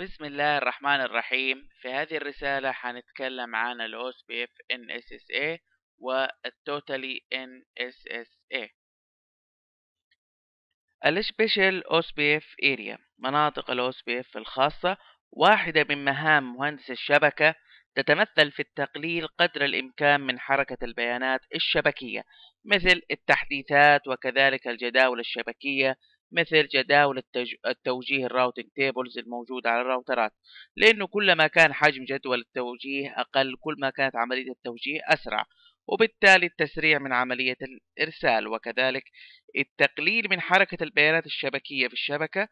بسم الله الرحمن الرحيم في هذه الرسالة حنتكلم عن الـ OSPF NSSA إيه وال Totally NSSA إيه. ال Special OSPF Area مناطق الـ OSPF الخاصة واحدة من مهام مهندس الشبكة تتمثل في التقليل قدر الإمكان من حركة البيانات الشبكية مثل التحديثات وكذلك الجداول الشبكية مثل جداول التج... التوجيه الراوتنج تيبلز الموجودة على الراوترات لأنه كلما كان حجم جدول التوجيه أقل كلما كانت عملية التوجيه أسرع وبالتالي التسريع من عملية الإرسال وكذلك التقليل من حركة البيانات الشبكية في الشبكة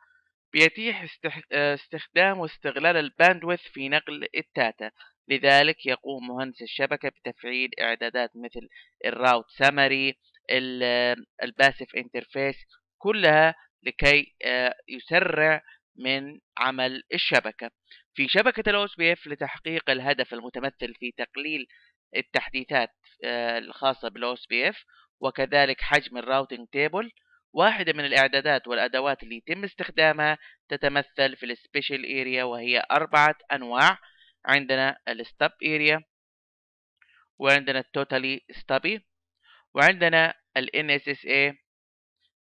بيتيح استح... استخدام واستغلال الباندويث في نقل الداتا لذلك يقوم مهندس الشبكة بتفعيل إعدادات مثل الراوت سمري الباسف انترفيس كلها لكي آه، يسرع من عمل الشبكة في شبكة الاو اس بي اف لتحقيق الهدف المتمثل في تقليل التحديثات آه، الخاصة بالاو اس بي اف وكذلك حجم الراوتنج تيبل واحدة من الإعدادات والأدوات اللي يتم استخدامها تتمثل في السبيشال اريا وهي أربعة أنواع عندنا الستاب اريا وعندنا التوتالي ستابي وعندنا ال NSSA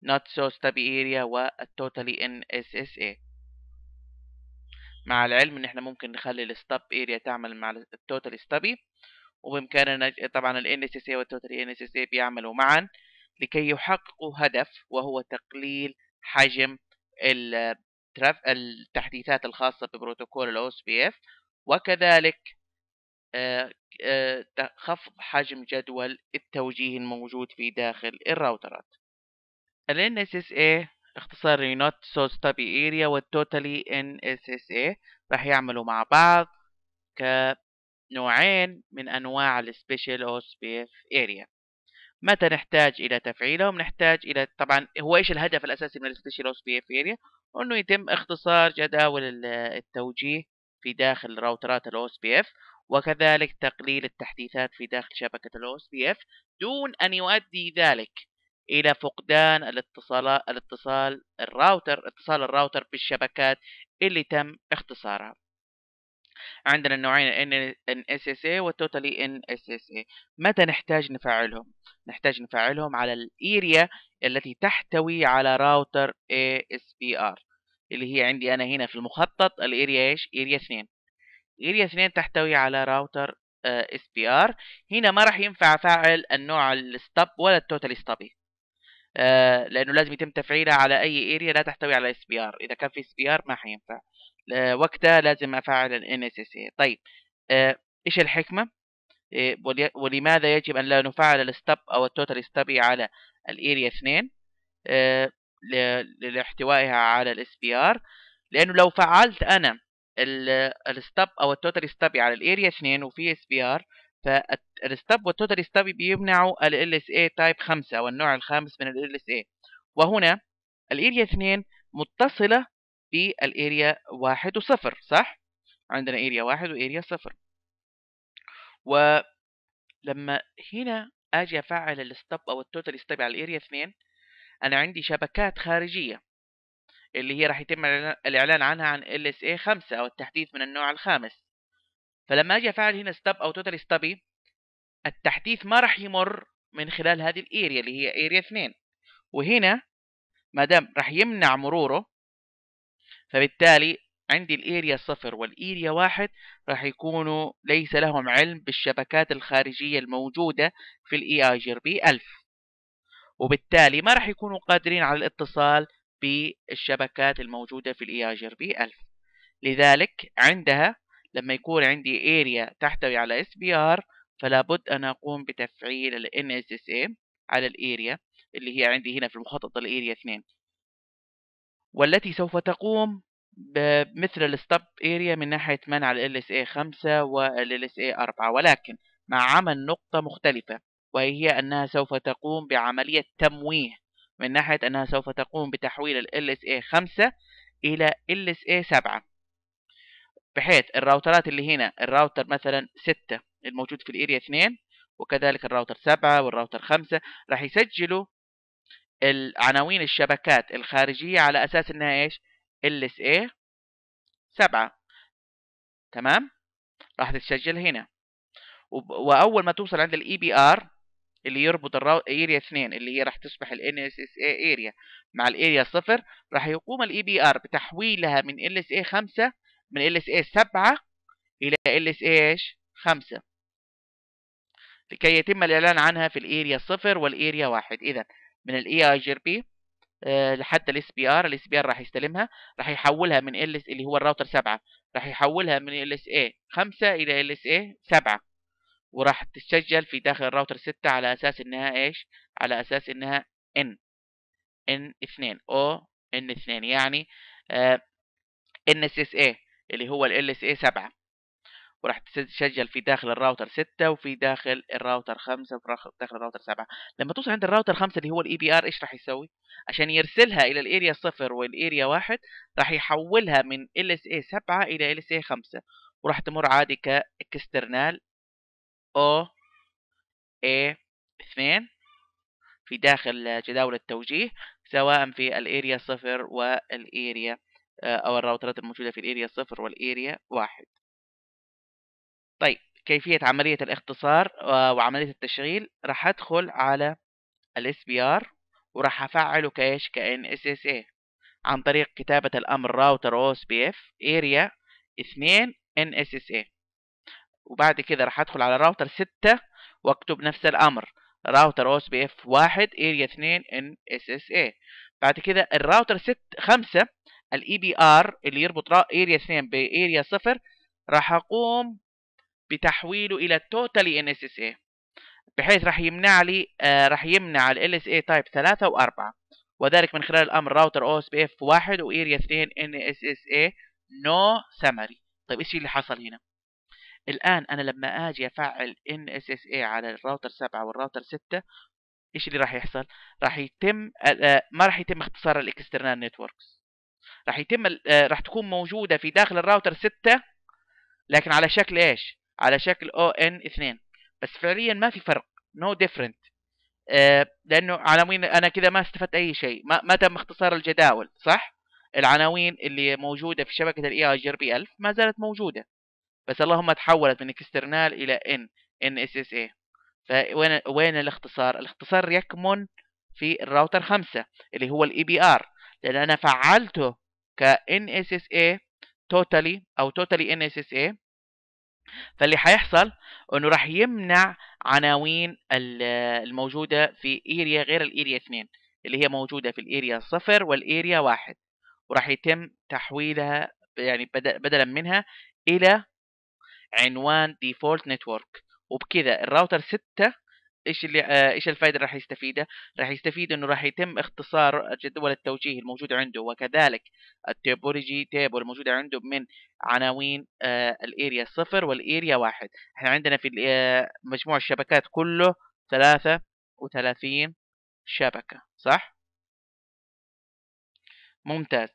not so stubby area و Totally NSSA مع العلم ان احنا ممكن نخلي Stub Area تعمل مع Totally Stubby وبامكاننا طبعا ال NSSA Totally NSSA بيعملوا معا لكي يحققوا هدف وهو تقليل حجم التحديثات الخاصة ببروتوكول الـ OSPF وكذلك آه، آه، خفض حجم جدول التوجيه الموجود في داخل الراوترات ال NSSA اختصار Not So Stubby Area وال Totally NSSA راح يعملوا مع بعض كنوعين من أنواع ال Special OSPF Area متى نحتاج إلى تفعيلهم نحتاج إلى طبعا هو إيش الهدف الأساسي من ال Special OSPF Safe Area أنه يتم اختصار جداول التوجيه في داخل راوترات ال OSPF وكذلك تقليل التحديثات في داخل شبكة ال OSPF دون أن يؤدي ذلك الى فقدان الاتصال الاتصال الراوتر اتصال الراوتر بالشبكات اللي تم اختصارها عندنا النوعين ال اس والتوتالي اي إيه. متى نحتاج نفعلهم نحتاج نفعلهم على الاريا التي تحتوي على راوتر اس بي ار اللي هي عندي انا هنا في المخطط الاريا ايش اريا 2 اريا 2 تحتوي على راوتر آه، اس بي ار هنا ما راح ينفع فعل النوع الستب ولا التوتالي ستبي آه، لانه لازم يتم تفعيلها على اي اريا لا تحتوي على اس بي ار اذا كان في اس بي ار ما حينفع وقتها لازم افعل الان اس اس اي طيب آه، ايش الحكمه آه، ولماذا يجب ان لا نفعل الستب او التوتال ستبي على الاريا 2 لاحتوائها على الاس بي ار لانه لو فعلت انا الستب او التوتال ستبي على الاريا 2 وفي اس بي ار فالستاب والتوتال ستاب بيمنعوا ال ال اس اي تايب 5 النوع الخامس من ال ال اس اي وهنا الاريا 2 متصله بالاريا 1 و0 صح عندنا اريا 1 واريا 0 ولما هنا اجي افعل الستاب او التوتال ستاب على الاريا 2 انا عندي شبكات خارجيه اللي هي راح يتم الاعلان عنها عن ال اس اي 5 او التحديث من النوع الخامس فلما اجي افعل هنا ستوب او توتال إيه، ستوبي التحديث ما راح يمر من خلال هذه الاريا اللي هي اريا 2 وهنا ما دام راح يمنع مروره فبالتالي عندي الاريا صفر والاريا واحد راح يكونوا ليس لهم علم بالشبكات الخارجية الموجودة في الاي اي جي بي 1000 وبالتالي ما راح يكونوا قادرين على الاتصال بالشبكات الموجودة في الاي اي جي بي 1000 لذلك عندها لما يكون عندي اريا تحتوي على اس بي ار فلا بد ان اقوم بتفعيل ال اس اس اي على الاريا اللي هي عندي هنا في المخطط الاريا 2 والتي سوف تقوم بمثل الستوب اريا من ناحيه منع ال اس اي 5 وال اس اي 4 ولكن مع عمل نقطه مختلفه وهي انها سوف تقوم بعمليه تمويه من ناحيه انها سوف تقوم بتحويل ال اس اي 5 الى ال اس اي 7 بحيث الراوترات اللي هنا الراوتر مثلا 6 الموجود في الاريا 2 وكذلك الراوتر 7 والراوتر 5 راح يسجلوا عناوين الشبكات الخارجية على أساس إنها إيش؟ LSA 7 إيه تمام؟ راح تتسجل هنا وأول ما توصل عند بي EBR اللي يربط اريا 2 اللي هي راح تصبح ال NSSA إيه اريا مع الاريا 0 راح يقوم بي EBR بتحويلها من LSA 5 من ال اس اي 7 الى ال اس اي ايش 5 لكي يتم الاعلان عنها في الاريا 0 والاريا 1 اذا من الاي e اي آه، جي بي لحتى الاس بي ار الاس بي ار راح يستلمها راح يحولها من ال اللي هو الراوتر 7 راح يحولها من ال اس اي 5 الى ال اس اي 7 وراح تتسجل في داخل الراوتر 6 على اساس انها ايش على اساس انها ان ان 2 او ان 2 يعني ان اس اس اي اللي هو ال LSA 7 وراح تسجل في داخل الراوتر 6 وفي داخل الراوتر 5 وفي داخل الراوتر 7 لما توصل عند الراوتر 5 اللي هو الاي بي e ار ايش راح يسوي عشان يرسلها الى الاريا 0 والاريا 1 راح يحولها من ال اس اي 7 الى ال اس اي 5 وراح تمر عادي كاكسترنال او اي 2 في داخل جداول التوجيه سواء في الاريا 0 والاريا آه، او الراوترات الموجوده في الاريا صفر والاريا واحد طيب كيفيه عمليه الاختصار وعمليه التشغيل راح ادخل على الاس بي ار وراح افعله كايش كان اس اس اي عن طريق كتابه الامر راوتر او اس بي اف اريا 2 ان اس اس اي وبعد كذا راح ادخل على راوتر 6 واكتب نفس الامر راوتر او بي اف 1 اريا 2 ان اس اس اي بعد كذا الراوتر 6 5 الاي بي e ار اللي يربط اريا 2 باريا 0 راح اقوم بتحويله الى توتالي ان اس اس اي بحيث راح يمنع لي آه راح يمنع ال اس اي تايب 3 و4 وذلك من خلال الامر راوتر او اس بي اف 1 واريا 2 ان اس اس اي نو سمري طيب ايش اللي حصل هنا الان انا لما اجي افعل ان اس اس اي على الراوتر 7 والراوتر 6 ايش اللي راح يحصل راح يتم آه, آه، ما راح يتم اختصار الاكسترنال نتوركس راح يتم آه، راح تكون موجوده في داخل الراوتر 6 لكن على شكل ايش على شكل او ان 2 بس فعليا ما في فرق نو no ديفرنت آه، لانه عناوين انا كذا ما استفدت اي شيء ما, ما تم اختصار الجداول صح العناوين اللي موجوده في شبكه الاي اي جر بي 1000 ما زالت موجوده بس اللهم تحولت من اكسترنال الى ان ان اس اس اي فوين وين الاختصار الاختصار يكمن في الراوتر 5 اللي هو الاي بي e ار لان انا فعلته ك NSSA totally او totally NSSA فاللي حيحصل انه راح يمنع عناوين الموجوده في اريا غير الاريا 2 اللي هي موجوده في الاريا 0 والاريا 1 وراح يتم تحويلها يعني بدلا منها الى عنوان ديفولت نتورك وبكذا الراوتر 6 ايش اللي آه، ايش الفائده اللي راح يستفيده؟ راح يستفيد انه راح يتم اختصار جدول التوجيه الموجود عنده وكذلك التيبولوجي تيبل الموجوده عنده من عناوين آه، الاريا صفر والاريا واحد، احنا عندنا في آه، مجموع الشبكات كله 33 شبكه صح؟ ممتاز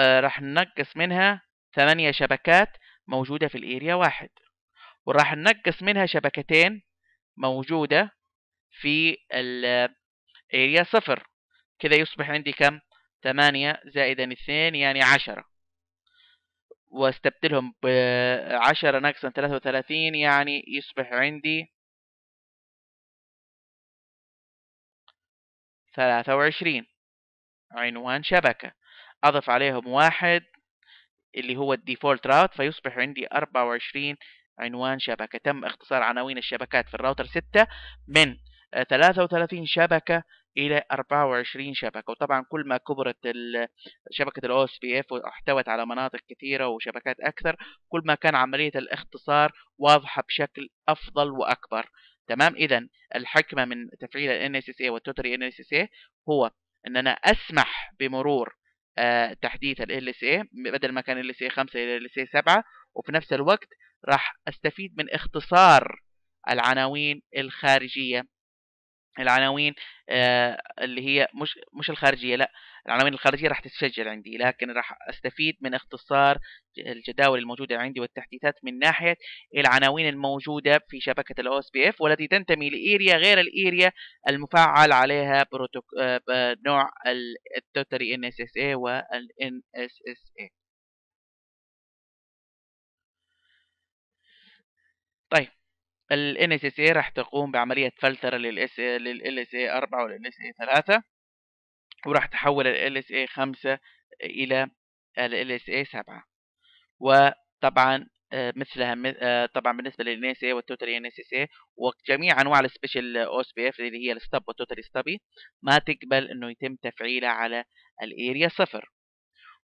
راح ننقص منها ثمانية شبكات موجودة في الاريا واحد وراح ننقص منها شبكتين موجودة في الاريا صفر كذا يصبح عندي كم ثمانية زائدا اثنين يعني عشرة واستبدلهم بعشرة ناقصا ثلاثة وثلاثين يعني يصبح عندي ثلاثة وعشرين عنوان شبكة أضف عليهم واحد اللي هو الديفولت راوت فيصبح عندي أربعة وعشرين عنوان شبكة تم اختصار عناوين الشبكات في الراوتر 6 من 33 آه، شبكة إلى 24 شبكة وطبعا كل ما كبرت شبكة الـ OSPF واحتوت على مناطق كثيرة وشبكات أكثر كل ما كان عملية الاختصار واضحة بشكل أفضل وأكبر تمام إذا الحكمة من تفعيل ال NSSA والتوتري NSSA هو إن أنا أسمح بمرور آه، تحديث ال LSA إيه بدل ما كان LSA 5 إلى LSA 7 وفي نفس الوقت راح استفيد من اختصار العناوين الخارجيه العناوين آه اللي هي مش مش الخارجيه لا العناوين الخارجيه راح تتسجل عندي لكن راح استفيد من اختصار الجداول الموجوده عندي والتحديثات من ناحيه العناوين الموجوده في شبكه الاو اس بي اف والتي تنتمي لايريا غير الايريا المفعل عليها بروتوك... آه نوع التوتري ان اس اس اي والان اس اس اي طيب ال NSSA راح تقوم بعملية فلترة لل LSA 4 و LSA 3 وراح تحول ال LSA 5 إلى ال LSA 7 وطبعا آه، مثلها آه، طبعا بالنسبه لل اس اي والتوتال ان اس اس وجميع انواع السبيشال او اس بي اف اللي هي الستب والتوتال ستبي ما تقبل انه يتم تفعيلها على الاريا صفر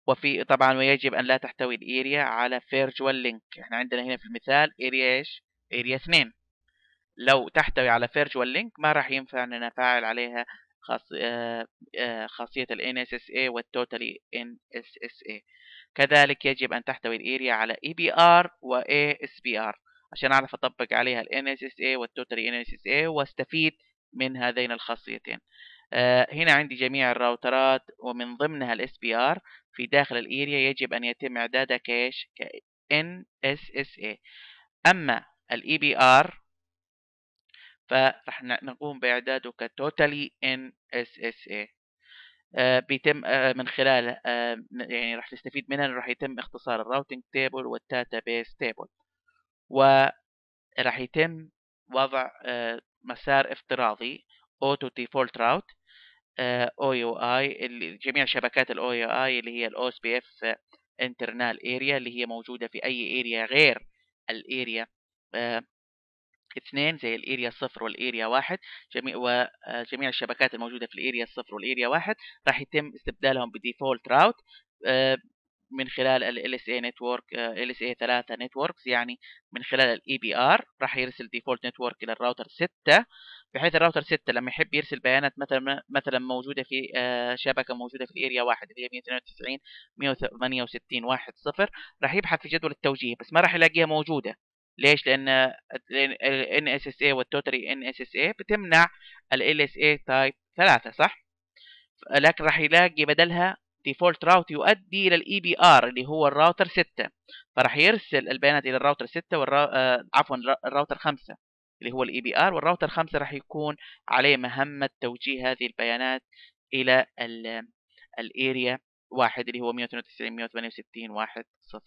وفي طبعا ويجب ان لا تحتوي الاريا على فيرجوال لينك احنا عندنا هنا في المثال اريا ايش اريا 2 لو تحتوي على فيرجوال لينك ما راح ينفع ان نفعل عليها آه، آه، خاصية ال NSSA وال Totally NSSA كذلك يجب أن تحتوي الأريا على EBR و ASBR عشان أعرف أطبق عليها ال NSSA وال Totally NSSA واستفيد من هذين الخاصيتين آه، هنا عندي جميع الراوترات ومن ضمنها ال SBR في داخل الأريا يجب أن يتم إعدادها كاش ك NSSA أما الاي بي e ار فرح نقوم باعداده كتوتالي ان اس اس اي بيتم آه، من خلال آه، يعني راح نستفيد منها راح يتم اختصار الراوتينج تيبل والداتا بيس تيبل وراح يتم وضع آه، مسار افتراضي اوتو ديفولت راوت او يو اي جميع شبكات الاو يو اي اللي هي الاو اس بي اف انترنال اريا اللي هي موجوده في اي اريا غير الاريا آه، اثنين زي الاريا صفر والاريا واحد جميع وجميع آه، الشبكات الموجودة في الاريا صفر والاريا واحد راح يتم استبدالهم بديفولت راوت آه، من خلال ال LSA network LSA 3 networks يعني من خلال ال EBR راح يرسل ديفولت نتورك إلى الراوتر 6 بحيث الراوتر 6 لما يحب يرسل بيانات مثلا مثلا موجودة في شبكة موجودة في الاريا 1 اللي هي 192 168 10 راح يبحث في جدول التوجيه بس ما راح يلاقيها موجودة ليش لان الـ NSSA والـ اي والتوتري بتمنع ال LSA تايب 3 صح لكن راح يلاقي بدلها ديفولت راوت يؤدي الى الاي بي e ار اللي هو الراوتر 6 فراح يرسل البيانات الى الراوتر 6 والرا... آه، عفوا الراوتر 5 اللي هو الاي بي e ار والراوتر 5 راح يكون عليه مهمه توجيه هذه البيانات الى الاريا واحد اللي هو 192 168 1 0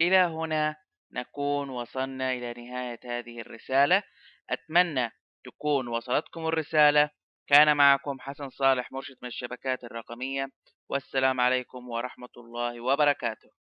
الى هنا نكون وصلنا إلى نهاية هذه الرسالة أتمنى تكون وصلتكم الرسالة كان معكم حسن صالح مرشد من الشبكات الرقمية والسلام عليكم ورحمة الله وبركاته